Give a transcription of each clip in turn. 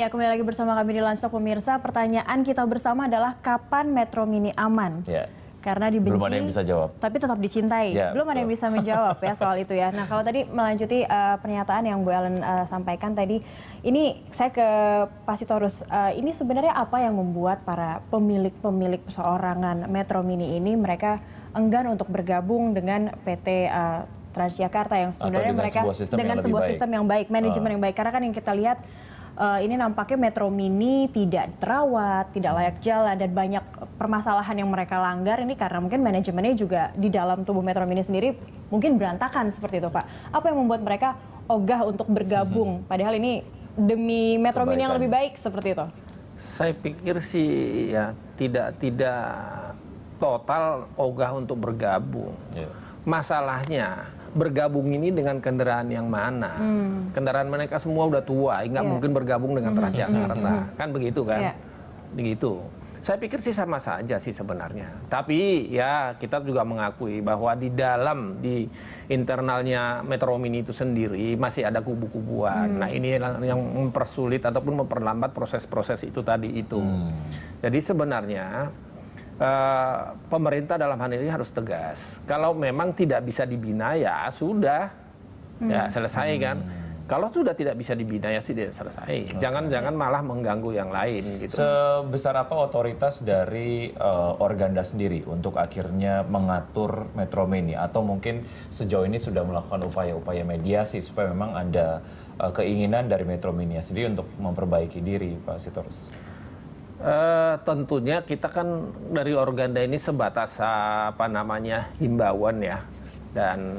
Ya, kembali lagi bersama kami di Lansok Pemirsa. Pertanyaan kita bersama adalah kapan Metro Mini aman? Ya. Karena dibenci, belum ada yang bisa jawab. Tapi tetap dicintai. Ya, belum betul. ada yang bisa menjawab ya soal itu ya. Nah, kalau tadi melanjuti uh, eh, pernyataan yang Bu Ellen uh, sampaikan tadi, ini saya ke Pak Sitorus. Uh, ini sebenarnya apa yang membuat para pemilik-pemilik perseorangan Metro Mini ini mereka enggan untuk bergabung dengan PT uh, Transjakarta yang sebenarnya dengan mereka sebuah dengan sebuah baik. sistem yang baik, manajemen uh. yang baik. Karena kan yang kita lihat uh, ini nampaknya Metro Mini tidak terawat, tidak layak jalan dan banyak permasalahan yang mereka langgar ini karena mungkin manajemennya juga di dalam tubuh Metro Mini sendiri mungkin berantakan seperti itu Pak. Apa yang membuat mereka ogah untuk bergabung? Padahal ini demi Metro Mini yang lebih baik seperti itu. Saya pikir sih ya tidak tidak total ogah untuk bergabung. Yeah. Masalahnya bergabung ini dengan kendaraan yang mana? Hmm. Kendaraan mereka semua udah tua, nggak yeah. mungkin bergabung dengan hmm. Transjakarta. kan begitu kan? Yeah. Begitu. Saya pikir sih sama saja sih sebenarnya. Tapi ya kita juga mengakui bahwa di dalam di internalnya Metro Mini itu sendiri masih ada kubu-kubuan. Hmm. Nah ini yang mempersulit ataupun memperlambat proses-proses itu tadi itu. Hmm. Jadi sebenarnya Eh, pemerintah dalam hal ini harus tegas. Kalau memang tidak bisa dibina ya sudah, ya, hmm. ya selesai kan. Hmm. Kalau sudah tidak bisa dibina ya sih dia selesai. Jangan-jangan malah mengganggu yang lain gitu. Sebesar apa otoritas dari uh, Organda sendiri untuk akhirnya mengatur Metro Mini atau mungkin sejauh ini sudah melakukan upaya-upaya mediasi supaya memang ada uh, keinginan dari Metro Mini sendiri untuk memperbaiki diri Pak Sitorus. Uh, tentunya kita kan dari organda ini sebatas apa namanya himbauan ya dan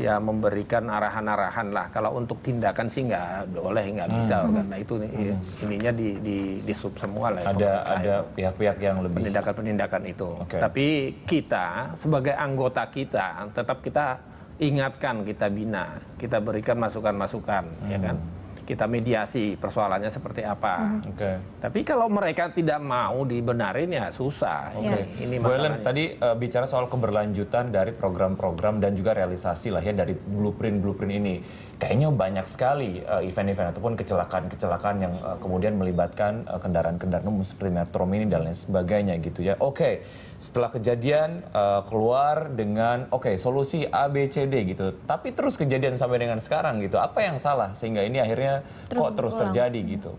ya memberikan arahan-arahan lah kalau untuk tindakan sih nggak boleh nggak hmm. bisa hmm. organda itu hmm. ininya di, di di sub semua lah ya, ada ada ya. pihak-pihak yang lebih penindakan-penindakan itu okay. tapi kita sebagai anggota kita tetap kita ingatkan kita bina kita berikan masukan-masukan ya hmm. ya kan kita mediasi persoalannya seperti apa. Mm. Okay. Tapi kalau mereka tidak mau dibenarin ya susah. Okay. Ini, iya. Ellen tadi uh, bicara soal keberlanjutan dari program-program dan juga realisasi lah ya dari blueprint-blueprint ini. Kayaknya banyak sekali eh, event-event uh, ataupun kecelakaan-kecelakaan yang uh, kemudian melibatkan kendaraan-kendaraan uh, umum seperti metro mini dan lain sebagainya gitu ya. Oke, okay. setelah kejadian uh, keluar dengan oke okay, solusi A B C D gitu. Tapi terus kejadian sampai dengan sekarang gitu. Apa yang salah sehingga ini akhirnya terus kok terus pulang. terjadi gitu?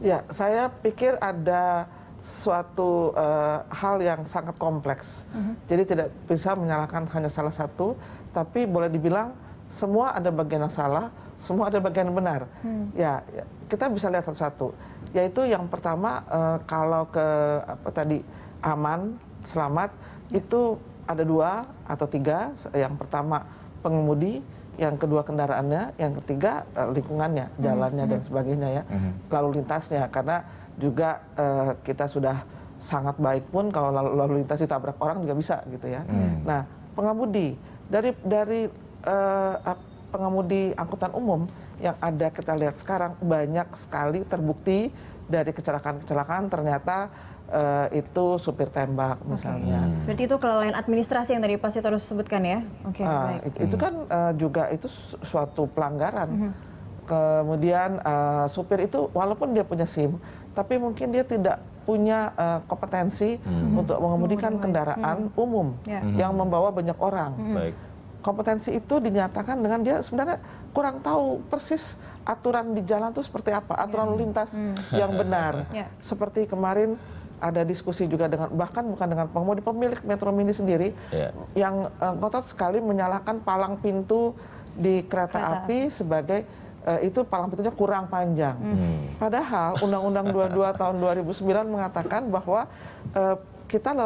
Ya, saya pikir ada suatu uh, hal yang sangat kompleks. Uh mhm. -huh. Jadi tidak bisa menyalahkan hanya salah satu, tapi boleh dibilang semua ada bagian yang salah, semua ada bagian yang benar. Hmm. Ya, ya kita bisa lihat satu-satu. Yaitu yang pertama uh, kalau ke apa tadi aman, selamat itu ada dua atau tiga. Yang pertama pengemudi, yang kedua kendaraannya, yang ketiga eh, lingkungannya, mhm, jalannya mm -hmm. dan mhm. sebagainya ya, mm -hmm. lalu lintasnya karena juga uh, kita sudah sangat baik pun kalau lalu, lalu lintas ditabrak orang juga bisa gitu ya. Mm. Nah pengemudi dari dari uh, pengemudi angkutan umum yang ada kita lihat sekarang banyak sekali terbukti dari kecelakaan-kecelakaan ternyata uh, itu supir tembak misalnya. Okay. Hmm. Berarti itu kelalaian administrasi yang tadi pasti terus sebutkan ya? Oke. Okay, uh, baik. Itu, itu kan uh, juga itu suatu pelanggaran. Hmm. Kemudian uh, supir itu walaupun dia punya SIM, tapi mungkin dia tidak punya uh, kompetensi hmm. untuk mengemudikan hmm. kendaraan hmm. umum yeah. Mm-hmm. yang membawa banyak orang. Hmm. Baik. Kompetensi itu dinyatakan dengan dia sebenarnya kurang tahu persis aturan di jalan itu seperti apa, aturan yeah. lintas hmm. yang benar. yeah. Seperti kemarin ada diskusi juga dengan bahkan bukan dengan pengemudi pemilik Metro Mini sendiri yeah. yang uh, ngotot sekali menyalahkan palang pintu di kereta, kereta. api sebagai uh, itu palang pintunya kurang panjang. Hmm. hmm. Padahal Undang-Undang 22 tahun 2009 mengatakan bahwa uh, kita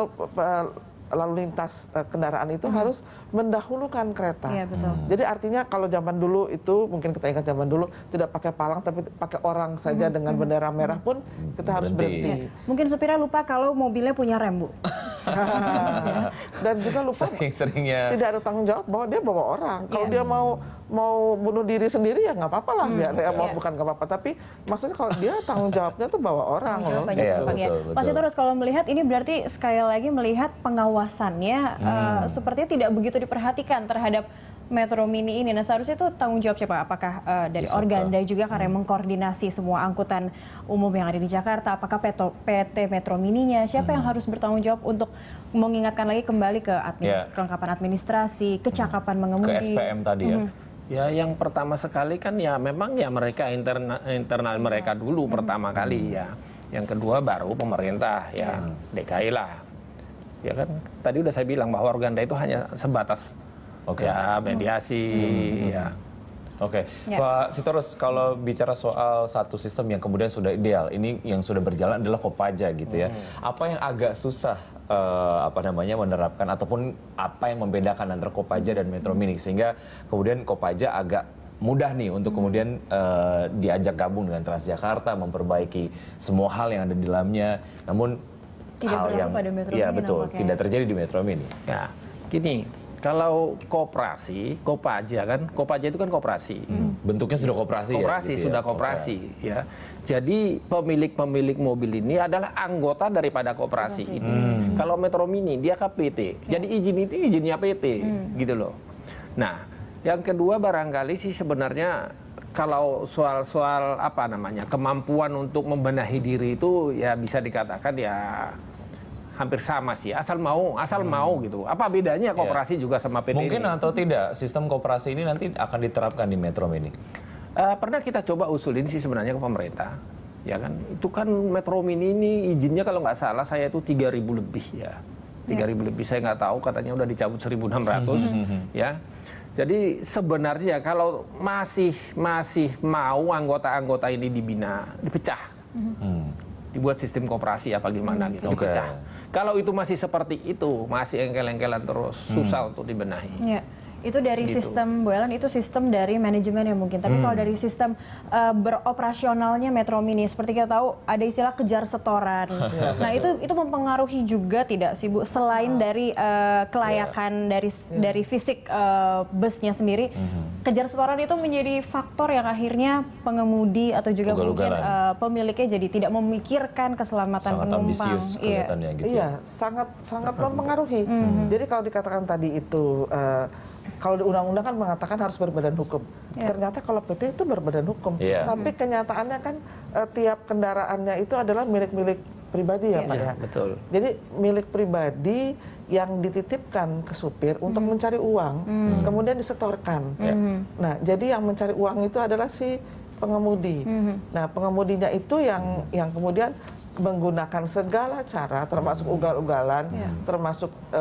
lalu lintas uh, kendaraan itu hmm. harus mendahulukan kereta. Ya, betul. Hmm. Jadi artinya kalau zaman dulu itu mungkin kita ingat zaman dulu tidak pakai palang tapi pakai orang saja hmm. dengan bendera mm-hmm. merah pun kita harus berhenti. Ya. Mungkin supirnya lupa kalau mobilnya punya rem bu. Dan juga lupa sering seringnya tidak ada tanggung jawab bahwa dia bawa orang. Kalau iya. dia mau mau bunuh diri sendiri ya nggak apa-apa lah. Hmm, ya, mau, iya. bukan nggak apa-apa, tapi maksudnya kalau dia tanggung jawabnya tuh bawa orang. Tanggung jawab ya, betul, Betul. Mas itu harus kalau melihat ini berarti sekali lagi melihat pengawasannya eh, hmm. uh, sepertinya tidak begitu diperhatikan terhadap Metro Mini ini, nah seharusnya itu tanggung jawab siapa? Apakah uh, dari organ Organda juga karena hmm. mengkoordinasi semua angkutan umum yang ada di Jakarta? Apakah PT, PT Metro Mininya? Siapa hmm. yang harus bertanggung jawab untuk mengingatkan lagi kembali ke administrasi, yeah. kelengkapan administrasi, hmm. kecakapan hmm. mengemudi? Ke SPM tadi ya. Hmm. Ya, yang pertama sekali kan ya memang ya mereka interna internal mereka hmm. dulu hmm. pertama kali ya. Yang kedua baru pemerintah ya, hmm. DKI lah. Ya kan, tadi udah saya bilang bahwa Organda itu hanya sebatas Oke. Okay. Ya, mediasi. Hmm. Ya. Oke, okay. ya. Pak Sitorus, kalau bicara soal satu sistem yang kemudian sudah ideal, ini yang sudah berjalan adalah Kopaja gitu ya. Hmm. Apa yang agak susah uh, apa namanya menerapkan ataupun apa yang membedakan antara Kopaja dan Metro hmm. Mini sehingga kemudian Kopaja agak mudah nih untuk hmm. kemudian uh, diajak gabung dengan Transjakarta memperbaiki semua hal yang ada di dalamnya. Namun tidak hal yang pada Metro ya Mini betul nampaknya. Ya. tidak terjadi di Metro Mini. Ya, gini kalau koperasi, kopaja kan, kopaja itu kan kooperasi. Hmm. Bentuknya sudah kooperasi. Ya, kooperasi gitu ya. Gitu sudah ya? koperasi ya. Jadi pemilik-pemilik mobil ini adalah anggota daripada kooperasi hmm. ini. Kalau Metro Mini dia KPT. Ya. Jadi izin itu izinnya PT hmm. gitu loh. Nah, yang kedua barangkali sih sebenarnya kalau soal-soal apa namanya kemampuan untuk membenahi diri itu ya bisa dikatakan ya hampir sama sih. Asal mau, asal hmm. mau gitu. Apa bedanya iya. kooperasi yeah. juga sama PT? Mungkin ini? atau tidak sistem kooperasi ini nanti akan diterapkan di Metro Mini. Uh, pernah kita coba usulin sih sebenarnya ke pemerintah. Ya kan, itu kan Metro Mini ini izinnya kalau nggak salah saya itu 3.000 lebih ya. 3.000 ya. yeah. lebih saya nggak tahu katanya udah dicabut 1.600 hmm, hmm, hmm, ya. Jadi sebenarnya kalau masih masih mau anggota-anggota ini dibina, dipecah. Hmm. Dibuat sistem kooperasi apa gimana gitu, okay. dipecah kalau itu masih seperti itu, masih engkel-engkelan terus, hmm. susah untuk dibenahi. Yeah. Itu dari gitu. sistem Bu itu sistem dari manajemen ya mungkin. Tapi hmm. kalau dari sistem uh, beroperasionalnya Metro Mini seperti kita tahu ada istilah kejar setoran. Ya, nah, itu itu mempengaruhi juga tidak sih Bu selain ya. dari uh, kelayakan yeah. dari yeah. dari fisik uh, busnya sendiri. Hmm. Kejar setoran itu menjadi faktor yang akhirnya pengemudi atau juga mungkin uh, pemiliknya jadi tidak memikirkan keselamatan sangat penumpang. iya. gitu. Ya. Iya, sangat sangat hmm. mempengaruhi. Hmm. hmm. Jadi kalau dikatakan tadi itu uh, kalau di undang-undang kan mengatakan harus berbadan hukum. Yeah. Ternyata kalau PT itu berbadan hukum. Yeah. Tapi hmm. kenyataannya kan eh, tiap kendaraannya itu adalah milik-milik pribadi ya, yeah. Pak iya, ya. Betul. Jadi milik pribadi yang dititipkan ke supir mm. untuk hmm. mencari uang, mm. kemudian disetorkan. Yeah. Hmm. Nah, jadi yang mencari uang itu adalah si pengemudi. Hmm. Nah, pengemudinya itu yang mm. yang kemudian menggunakan segala cara termasuk hmm. ugal-ugalan yeah. termasuk e,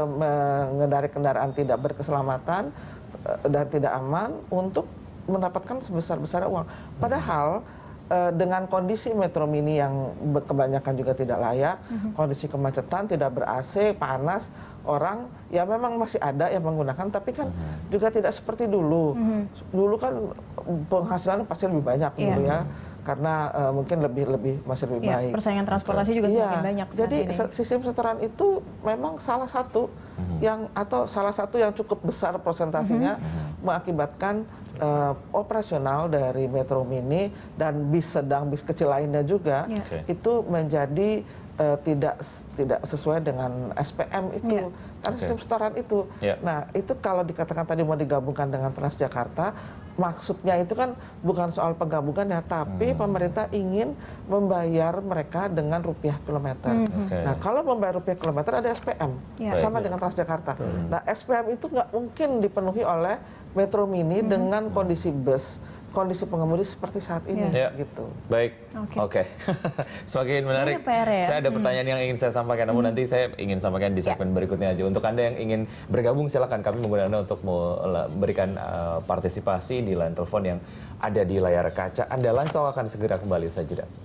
mengendarai kendaraan tidak berkeselamatan e, dan tidak aman untuk mendapatkan sebesar-besar uang hmm. padahal e, dengan kondisi metro mini yang kebanyakan juga tidak layak hmm. kondisi kemacetan tidak ber AC panas orang ya memang masih ada yang menggunakan tapi kan juga tidak seperti dulu mm -hmm. dulu kan penghasilan pasti lebih banyak yeah. dulu gitu ya karena uh, mungkin lebih lebih masih lebih ya, baik. Persaingan gitu. transportasi juga ya, banyak. Jadi ini. sistem setoran itu memang salah satu hmm yang atau salah satu yang cukup besar presentasinya hmm mengakibatkan uh, operasional dari Metro Mini dan bis sedang bis kecil lainnya juga yeah. okay. itu menjadi uh, tidak tidak sesuai dengan SPM itu yeah. karena okay. sistem setoran itu. Yeah. Nah itu kalau dikatakan tadi mau digabungkan dengan Transjakarta maksudnya itu kan bukan soal penggabungan ya, tapi hmm. pemerintah ingin membayar mereka dengan rupiah kilometer. Hmm. Okay. Nah, kalau membayar rupiah kilometer ada SPM, yeah. sama ya. dengan Transjakarta. Hmm. Nah, SPM itu nggak mungkin dipenuhi oleh Metro Mini hmm. dengan kondisi bus. Hmm kondisi pengemudi seperti saat ini yeah. gitu. Baik. Oke. Okay. Okay. Semakin menarik. ya? Saya ada hmm. pertanyaan hmm. yang ingin saya sampaikan namun hmm. nanti saya ingin sampaikan di ya. segmen yeah. berikutnya aja. Untuk Anda yang ingin bergabung silakan kami menggunakan Anda untuk memberikan uh, eh, partisipasi di line telepon yang ada di layar kaca. Anda langsung akan segera kembali saja.